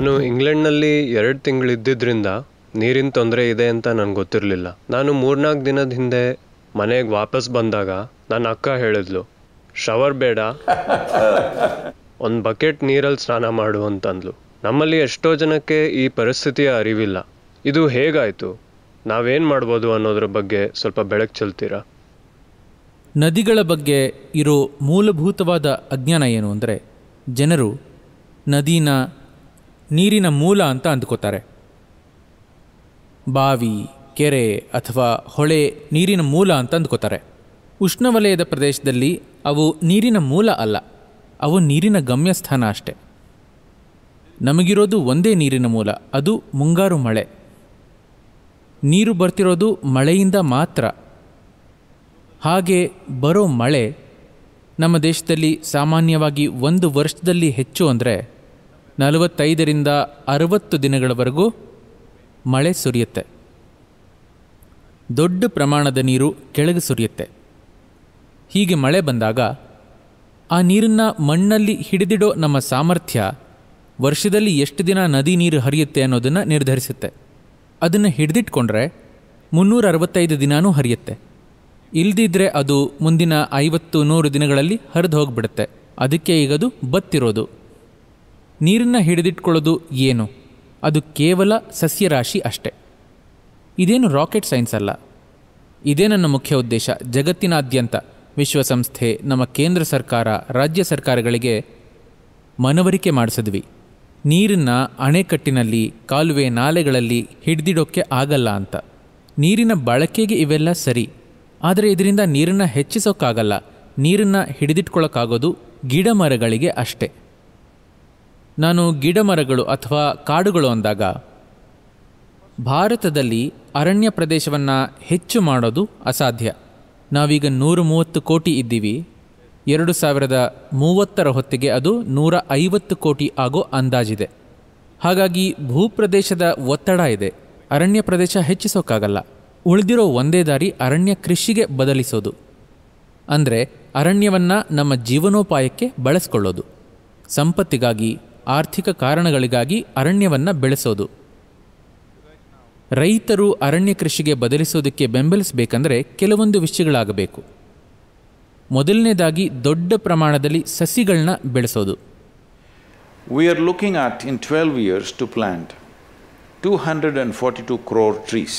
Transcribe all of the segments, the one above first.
ನಾನು ಇಂಗ್ಲೆಂಡ್ನಲ್ಲಿ ಎರಡು ತಿಂಗಳಿದ್ದಿದ್ದರಿಂದ ನೀರಿನ ತೊಂದರೆ ಇದೆ ಅಂತ ನನಗೆ ಗೊತ್ತಿರಲಿಲ್ಲ ನಾನು ಮೂರ್ನಾಲ್ಕು ದಿನದ ಹಿಂದೆ ಮನೆಗೆ ವಾಪಸ್ ಬಂದಾಗ ನನ್ನ ಅಕ್ಕ ಹೇಳಿದ್ಲು ಶವರ್ ಬೇಡ ಒಂದು ಬಕೆಟ್ ನೀರಲ್ಲಿ ಸ್ನಾನ ಮಾಡು ಅಂತಂದ್ಲು ನಮ್ಮಲ್ಲಿ ಎಷ್ಟೋ ಜನಕ್ಕೆ ಈ ಪರಿಸ್ಥಿತಿಯ ಅರಿವಿಲ್ಲ ಇದು ಹೇಗಾಯಿತು ನಾವೇನು ಮಾಡ್ಬೋದು ಅನ್ನೋದ್ರ ಬಗ್ಗೆ ಸ್ವಲ್ಪ ಬೆಳಕು ಚೆಲ್ತೀರಾ ನದಿಗಳ ಬಗ್ಗೆ ಇರೋ ಮೂಲಭೂತವಾದ ಅಜ್ಞಾನ ಏನು ಅಂದರೆ ಜನರು ನದಿನ ನೀರಿನ ಮೂಲ ಅಂತ ಅಂದ್ಕೋತಾರೆ ಬಾವಿ ಕೆರೆ ಅಥವಾ ಹೊಳೆ ನೀರಿನ ಮೂಲ ಅಂತ ಅಂದ್ಕೋತಾರೆ ಉಷ್ಣವಲಯದ ಪ್ರದೇಶದಲ್ಲಿ ಅವು ನೀರಿನ ಮೂಲ ಅಲ್ಲ ಅವು ನೀರಿನ ಗಮ್ಯಸ್ಥಾನ ಅಷ್ಟೆ ನಮಗಿರೋದು ಒಂದೇ ನೀರಿನ ಮೂಲ ಅದು ಮುಂಗಾರು ಮಳೆ ನೀರು ಬರ್ತಿರೋದು ಮಳೆಯಿಂದ ಮಾತ್ರ ಹಾಗೆ ಬರೋ ಮಳೆ ನಮ್ಮ ದೇಶದಲ್ಲಿ ಸಾಮಾನ್ಯವಾಗಿ ಒಂದು ವರ್ಷದಲ್ಲಿ ಹೆಚ್ಚು ಅಂದರೆ ನಲವತ್ತೈದರಿಂದ ಅರವತ್ತು ದಿನಗಳವರೆಗೂ ಮಳೆ ಸುರಿಯುತ್ತೆ ದೊಡ್ಡ ಪ್ರಮಾಣದ ನೀರು ಕೆಳಗೆ ಸುರಿಯುತ್ತೆ ಹೀಗೆ ಮಳೆ ಬಂದಾಗ ಆ ನೀರನ್ನು ಮಣ್ಣಲ್ಲಿ ಹಿಡಿದಿಡೋ ನಮ್ಮ ಸಾಮರ್ಥ್ಯ ವರ್ಷದಲ್ಲಿ ಎಷ್ಟು ದಿನ ನದಿ ನೀರು ಹರಿಯುತ್ತೆ ಅನ್ನೋದನ್ನು ನಿರ್ಧರಿಸುತ್ತೆ ಅದನ್ನು ಹಿಡಿದಿಟ್ಕೊಂಡ್ರೆ ಮುನ್ನೂರ ಅರವತ್ತೈದು ದಿನಾನೂ ಹರಿಯುತ್ತೆ ಇಲ್ದಿದ್ರೆ ಅದು ಮುಂದಿನ ಐವತ್ತು ನೂರು ದಿನಗಳಲ್ಲಿ ಹರಿದು ಹೋಗಿಬಿಡುತ್ತೆ ಅದಕ್ಕೆ ಈಗದು ಬತ್ತಿರೋದು ನೀರನ್ನು ಹಿಡಿದಿಟ್ಕೊಳ್ಳೋದು ಏನು ಅದು ಕೇವಲ ಸಸ್ಯರಾಶಿ ಅಷ್ಟೆ ಇದೇನು ರಾಕೆಟ್ ಸೈನ್ಸ್ ಅಲ್ಲ ಇದೇ ನನ್ನ ಮುಖ್ಯ ಉದ್ದೇಶ ಜಗತ್ತಿನಾದ್ಯಂತ ವಿಶ್ವಸಂಸ್ಥೆ ನಮ್ಮ ಕೇಂದ್ರ ಸರ್ಕಾರ ರಾಜ್ಯ ಸರ್ಕಾರಗಳಿಗೆ ಮನವರಿಕೆ ಮಾಡಿಸಿದ್ವಿ ನೀರನ್ನು ಅಣೆಕಟ್ಟಿನಲ್ಲಿ ಕಾಲುವೆ ನಾಲೆಗಳಲ್ಲಿ ಹಿಡಿದಿಡೋಕ್ಕೆ ಆಗಲ್ಲ ಅಂತ ನೀರಿನ ಬಳಕೆಗೆ ಇವೆಲ್ಲ ಸರಿ ಆದರೆ ಇದರಿಂದ ನೀರನ್ನು ಹೆಚ್ಚಿಸೋಕ್ಕಾಗಲ್ಲ ನೀರನ್ನು ಹಿಡಿದಿಟ್ಕೊಳ್ಳೋಕ್ಕಾಗೋದು ಗಿಡ ಮರಗಳಿಗೆ ಅಷ್ಟೇ ನಾನು ಗಿಡಮರಗಳು ಅಥವಾ ಕಾಡುಗಳು ಅಂದಾಗ ಭಾರತದಲ್ಲಿ ಅರಣ್ಯ ಪ್ರದೇಶವನ್ನು ಹೆಚ್ಚು ಮಾಡೋದು ಅಸಾಧ್ಯ ನಾವೀಗ ನೂರು ಮೂವತ್ತು ಕೋಟಿ ಇದ್ದೀವಿ ಎರಡು ಸಾವಿರದ ಮೂವತ್ತರ ಹೊತ್ತಿಗೆ ಅದು ನೂರ ಐವತ್ತು ಕೋಟಿ ಆಗೋ ಅಂದಾಜಿದೆ ಹಾಗಾಗಿ ಭೂಪ್ರದೇಶದ ಒತ್ತಡ ಇದೆ ಅರಣ್ಯ ಪ್ರದೇಶ ಹೆಚ್ಚಿಸೋಕ್ಕಾಗಲ್ಲ ಉಳಿದಿರೋ ಒಂದೇ ದಾರಿ ಅರಣ್ಯ ಕೃಷಿಗೆ ಬದಲಿಸೋದು ಅಂದರೆ ಅರಣ್ಯವನ್ನು ನಮ್ಮ ಜೀವನೋಪಾಯಕ್ಕೆ ಬಳಸ್ಕೊಳ್ಳೋದು ಸಂಪತ್ತಿಗಾಗಿ ಆರ್ಥಿಕ ಕಾರಣಗಳಿಗಾಗಿ ಅರಣ್ಯವನ್ನು ಬೆಳೆಸೋದು ರೈತರು ಅರಣ್ಯ ಕೃಷಿಗೆ ಬದಲಿಸೋದಕ್ಕೆ ಬೆಂಬಲಿಸಬೇಕಂದ್ರೆ ಕೆಲವೊಂದು ವಿಷಯಗಳಾಗಬೇಕು ಮೊದಲನೇದಾಗಿ ದೊಡ್ಡ ಪ್ರಮಾಣದಲ್ಲಿ ಸಸಿಗಳನ್ನ ಬೆಳೆಸೋದು we are looking at in twelve years to plant two hundred and forty two crore trees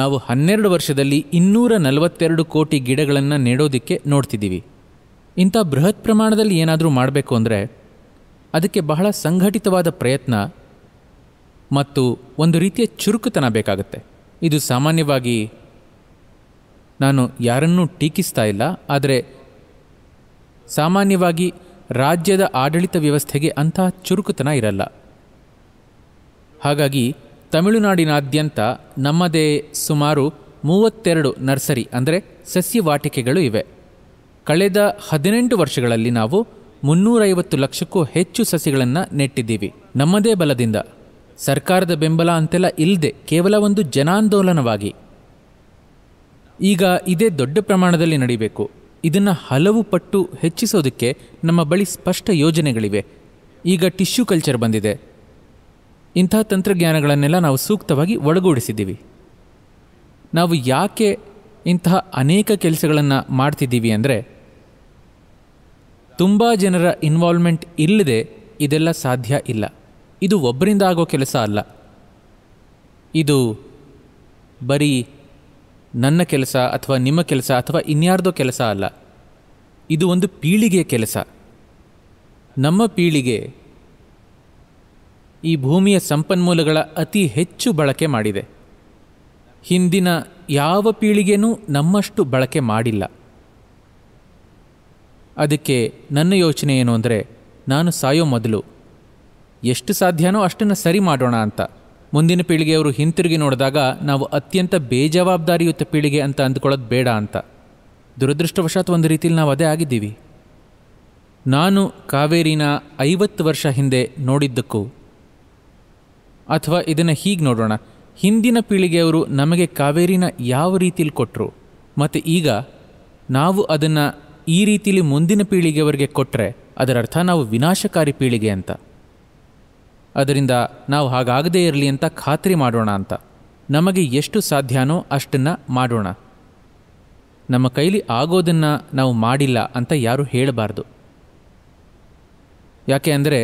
ನಾವು ಹನ್ನೆರಡು ವರ್ಷದಲ್ಲಿ ಇನ್ನೂರ ನಲವತ್ತೆರಡು ಕೋಟಿ ಗಿಡಗಳನ್ನು ನೆಡೋದಕ್ಕೆ ನೋಡ್ತಿದ್ದೀವಿ ಇಂಥ ಬೃಹತ್ ಪ್ರಮಾಣದಲ್ಲಿ ಏನಾದರೂ ಮಾಡಬೇಕು ಅಂದರೆ ಅದಕ್ಕೆ ಬಹಳ ಸಂಘಟಿತವಾದ ಪ್ರಯತ್ನ ಮತ್ತು ಒಂದು ರೀತಿಯ ಚುರುಕುತನ ಬೇಕಾಗುತ್ತೆ ಇದು ಸಾಮಾನ್ಯವಾಗಿ ನಾನು ಯಾರನ್ನೂ ಟೀಕಿಸ್ತಾ ಇಲ್ಲ ಆದರೆ ಸಾಮಾನ್ಯವಾಗಿ ರಾಜ್ಯದ ಆಡಳಿತ ವ್ಯವಸ್ಥೆಗೆ ಅಂತಹ ಚುರುಕುತನ ಇರಲ್ಲ ಹಾಗಾಗಿ ತಮಿಳುನಾಡಿನಾದ್ಯಂತ ನಮ್ಮದೇ ಸುಮಾರು ಮೂವತ್ತೆರಡು ನರ್ಸರಿ ಅಂದರೆ ಸಸ್ಯವಾಟಿಕೆಗಳು ಇವೆ ಕಳೆದ ಹದಿನೆಂಟು ವರ್ಷಗಳಲ್ಲಿ ನಾವು ಮುನ್ನೂರೈವತ್ತು ಲಕ್ಷಕ್ಕೂ ಹೆಚ್ಚು ಸಸಿಗಳನ್ನು ನೆಟ್ಟಿದ್ದೀವಿ ನಮ್ಮದೇ ಬಲದಿಂದ ಸರ್ಕಾರದ ಬೆಂಬಲ ಅಂತೆಲ್ಲ ಇಲ್ಲದೆ ಕೇವಲ ಒಂದು ಜನಾಂದೋಲನವಾಗಿ ಈಗ ಇದೇ ದೊಡ್ಡ ಪ್ರಮಾಣದಲ್ಲಿ ನಡೀಬೇಕು ಇದನ್ನು ಹಲವು ಪಟ್ಟು ಹೆಚ್ಚಿಸೋದಕ್ಕೆ ನಮ್ಮ ಬಳಿ ಸ್ಪಷ್ಟ ಯೋಜನೆಗಳಿವೆ ಈಗ ಟಿಶ್ಯೂ ಕಲ್ಚರ್ ಬಂದಿದೆ ಇಂಥ ತಂತ್ರಜ್ಞಾನಗಳನ್ನೆಲ್ಲ ನಾವು ಸೂಕ್ತವಾಗಿ ಒಳಗೂಡಿಸಿದ್ದೀವಿ ನಾವು ಯಾಕೆ ಇಂತಹ ಅನೇಕ ಕೆಲಸಗಳನ್ನು ಮಾಡ್ತಿದ್ದೀವಿ ಅಂದರೆ ತುಂಬ ಜನರ ಇನ್ವಾಲ್ವ್ಮೆಂಟ್ ಇಲ್ಲದೆ ಇದೆಲ್ಲ ಸಾಧ್ಯ ಇಲ್ಲ ಇದು ಒಬ್ಬರಿಂದ ಆಗೋ ಕೆಲಸ ಅಲ್ಲ ಇದು ಬರೀ ನನ್ನ ಕೆಲಸ ಅಥವಾ ನಿಮ್ಮ ಕೆಲಸ ಅಥವಾ ಇನ್ಯಾರ್ದೋ ಕೆಲಸ ಅಲ್ಲ ಇದು ಒಂದು ಪೀಳಿಗೆಯ ಕೆಲಸ ನಮ್ಮ ಪೀಳಿಗೆ ಈ ಭೂಮಿಯ ಸಂಪನ್ಮೂಲಗಳ ಅತಿ ಹೆಚ್ಚು ಬಳಕೆ ಮಾಡಿದೆ ಹಿಂದಿನ ಯಾವ ಪೀಳಿಗೆನೂ ನಮ್ಮಷ್ಟು ಬಳಕೆ ಮಾಡಿಲ್ಲ ಅದಕ್ಕೆ ನನ್ನ ಯೋಚನೆ ಏನು ಅಂದರೆ ನಾನು ಸಾಯೋ ಮೊದಲು ಎಷ್ಟು ಸಾಧ್ಯನೋ ಅಷ್ಟನ್ನು ಸರಿ ಮಾಡೋಣ ಅಂತ ಮುಂದಿನ ಪೀಳಿಗೆಯವರು ಹಿಂತಿರುಗಿ ನೋಡಿದಾಗ ನಾವು ಅತ್ಯಂತ ಬೇಜವಾಬ್ದಾರಿಯುತ ಪೀಳಿಗೆ ಅಂತ ಅಂದ್ಕೊಳ್ಳೋದು ಬೇಡ ಅಂತ ದುರದೃಷ್ಟವಶಾತ್ ಒಂದು ರೀತಿಯಲ್ಲಿ ನಾವು ಅದೇ ಆಗಿದ್ದೀವಿ ನಾನು ಕಾವೇರಿನ ಐವತ್ತು ವರ್ಷ ಹಿಂದೆ ನೋಡಿದ್ದಕ್ಕೂ ಅಥವಾ ಇದನ್ನು ಹೀಗೆ ನೋಡೋಣ ಹಿಂದಿನ ಪೀಳಿಗೆಯವರು ನಮಗೆ ಕಾವೇರಿನ ಯಾವ ರೀತಿಯಲ್ಲಿ ಕೊಟ್ಟರು ಮತ್ತು ಈಗ ನಾವು ಅದನ್ನು ಈ ರೀತಿಯಲ್ಲಿ ಮುಂದಿನ ಪೀಳಿಗೆಯವರಿಗೆ ಕೊಟ್ಟರೆ ಅದರರ್ಥ ನಾವು ವಿನಾಶಕಾರಿ ಪೀಳಿಗೆ ಅಂತ ಅದರಿಂದ ನಾವು ಹಾಗಾಗದೇ ಇರಲಿ ಅಂತ ಖಾತ್ರಿ ಮಾಡೋಣ ಅಂತ ನಮಗೆ ಎಷ್ಟು ಸಾಧ್ಯನೋ ಅಷ್ಟನ್ನು ಮಾಡೋಣ ನಮ್ಮ ಕೈಲಿ ಆಗೋದನ್ನು ನಾವು ಮಾಡಿಲ್ಲ ಅಂತ ಯಾರೂ ಹೇಳಬಾರ್ದು ಯಾಕೆ ಅಂದರೆ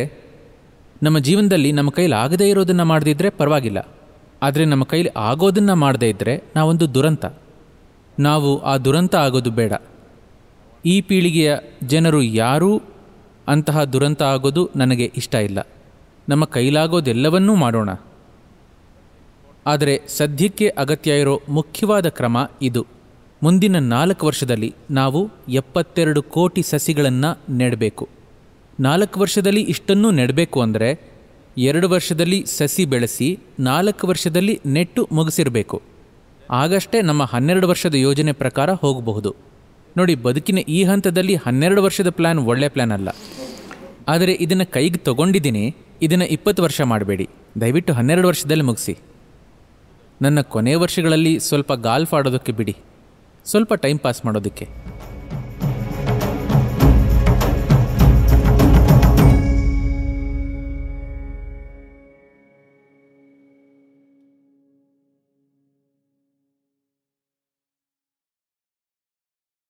ನಮ್ಮ ಜೀವನದಲ್ಲಿ ನಮ್ಮ ಕೈಲಿ ಆಗದೇ ಇರೋದನ್ನು ಮಾಡದಿದ್ದರೆ ಪರವಾಗಿಲ್ಲ ಆದರೆ ನಮ್ಮ ಕೈಲಿ ಆಗೋದನ್ನು ಮಾಡದೇ ಇದ್ದರೆ ನಾವೊಂದು ದುರಂತ ನಾವು ಆ ದುರಂತ ಆಗೋದು ಬೇಡ ಈ ಪೀಳಿಗೆಯ ಜನರು ಯಾರೂ ಅಂತಹ ದುರಂತ ಆಗೋದು ನನಗೆ ಇಷ್ಟ ಇಲ್ಲ ನಮ್ಮ ಕೈಲಾಗೋದೆಲ್ಲವನ್ನೂ ಮಾಡೋಣ ಆದರೆ ಸದ್ಯಕ್ಕೆ ಅಗತ್ಯ ಇರೋ ಮುಖ್ಯವಾದ ಕ್ರಮ ಇದು ಮುಂದಿನ ನಾಲ್ಕು ವರ್ಷದಲ್ಲಿ ನಾವು ಎಪ್ಪತ್ತೆರಡು ಕೋಟಿ ಸಸಿಗಳನ್ನು ನೆಡಬೇಕು ನಾಲ್ಕು ವರ್ಷದಲ್ಲಿ ಇಷ್ಟನ್ನು ನೆಡಬೇಕು ಅಂದರೆ ಎರಡು ವರ್ಷದಲ್ಲಿ ಸಸಿ ಬೆಳೆಸಿ ನಾಲ್ಕು ವರ್ಷದಲ್ಲಿ ನೆಟ್ಟು ಮುಗಿಸಿರಬೇಕು ಆಗಷ್ಟೇ ನಮ್ಮ ಹನ್ನೆರಡು ವರ್ಷದ ಯೋಜನೆ ಪ್ರಕಾರ ಹೋಗಬಹುದು ನೋಡಿ ಬದುಕಿನ ಈ ಹಂತದಲ್ಲಿ ಹನ್ನೆರಡು ವರ್ಷದ ಪ್ಲ್ಯಾನ್ ಒಳ್ಳೆ ಪ್ಲ್ಯಾನ್ ಅಲ್ಲ ಆದರೆ ಇದನ್ನು ಕೈಗೆ ತಗೊಂಡಿದ್ದೀನಿ ಇದನ್ನು ಇಪ್ಪತ್ತು ವರ್ಷ ಮಾಡಬೇಡಿ ದಯವಿಟ್ಟು ಹನ್ನೆರಡು ವರ್ಷದಲ್ಲಿ ಮುಗಿಸಿ ನನ್ನ ಕೊನೆಯ ವರ್ಷಗಳಲ್ಲಿ ಸ್ವಲ್ಪ ಗಾಲ್ಫ್ ಆಡೋದಕ್ಕೆ ಬಿಡಿ ಸ್ವಲ್ಪ ಟೈಮ್ ಪಾಸ್ ಮಾಡೋದಕ್ಕೆ